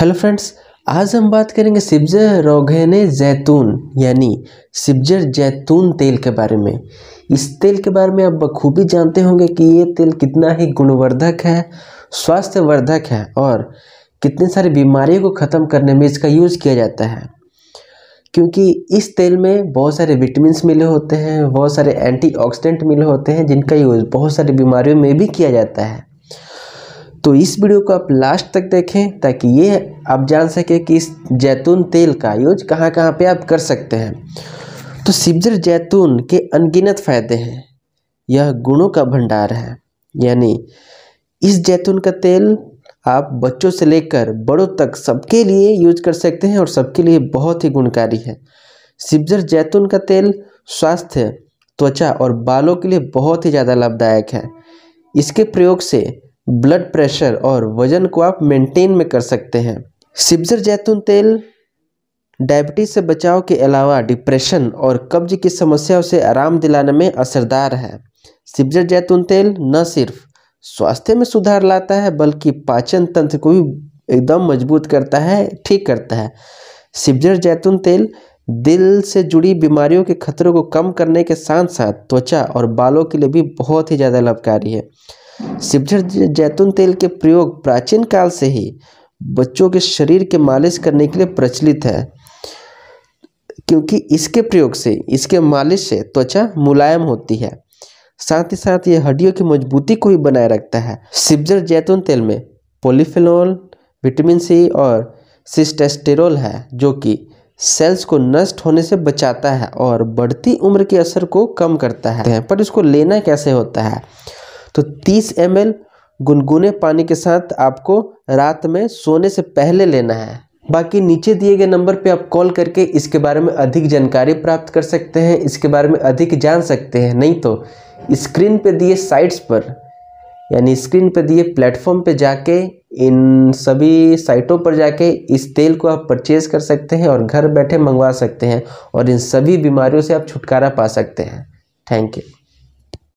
hello friends आज हम बात करेंगे सिब्जर रोगेने जैतून यानी सिब्जर जैतून तेल के बारे में इस तेल के बारे में आप बखूबी जानते होंगे कि ये तेल कितना ही गुणवर्धक है स्वास्थ्यवर्धक है और कितने सारी बीमारियों को ख़त्म करने में इसका यूज़ किया जाता है क्योंकि इस तेल में बहुत सारे विटामिन मिले होते हैं बहुत सारे एंटीऑक्सीडेंट मिले होते हैं जिनका यूज़ बहुत सारी बीमारियों में भी किया जाता है तो इस वीडियो को आप लास्ट तक देखें ताकि ये आप जान सकें कि इस जैतून तेल का यूज कहाँ कहाँ पे आप कर सकते हैं तो सिब्जर जैतून के अनगिनत फ़ायदे हैं यह गुणों का भंडार है यानी इस जैतून का तेल आप बच्चों से लेकर बड़ों तक सबके लिए यूज कर सकते हैं और सबके लिए बहुत ही गुणकारी है सिब्जर जैतून का तेल स्वास्थ्य त्वचा और बालों के लिए बहुत ही ज़्यादा लाभदायक है इसके प्रयोग से ब्लड प्रेशर और वज़न को आप मेंटेन में कर सकते हैं सिब्जर जैतून तेल डायबिटीज से बचाव के अलावा डिप्रेशन और कब्ज की समस्याओं से आराम दिलाने में असरदार है सिब्जर जैतून तेल न सिर्फ स्वास्थ्य में सुधार लाता है बल्कि पाचन तंत्र को भी एकदम मजबूत करता है ठीक करता है सिब्जर जैतून तेल दिल से जुड़ी बीमारियों के खतरों को कम करने के साथ साथ त्वचा और बालों के लिए भी बहुत ही ज़्यादा लाभकारी है शिवझर जैतून तेल के प्रयोग प्राचीन काल से ही बच्चों के शरीर के मालिश करने के लिए प्रचलित है क्योंकि इसके प्रयोग से इसके मालिश से त्वचा मुलायम होती है साथ ही साथ ये हड्डियों की मजबूती को ही बनाए रखता है सिबजर जैतून तेल में पोलिफिनोल विटामिन सी और सिस्टेस्टेरोल है जो कि सेल्स को नष्ट होने से बचाता है और बढ़ती उम्र के असर को कम करता है पर इसको लेना कैसे होता है तो 30 एम गुनगुने पानी के साथ आपको रात में सोने से पहले लेना है बाकी नीचे दिए गए नंबर पे आप कॉल करके इसके बारे में अधिक जानकारी प्राप्त कर सकते हैं इसके बारे में अधिक जान सकते हैं नहीं तो स्क्रीन पे दिए साइट्स पर यानी स्क्रीन पे दिए प्लेटफॉर्म पे जाके इन सभी साइटों पर जाके इस तेल को आप परचेज़ कर सकते हैं और घर बैठे मंगवा सकते हैं और इन सभी बीमारियों से आप छुटकारा पा सकते हैं थैंक यू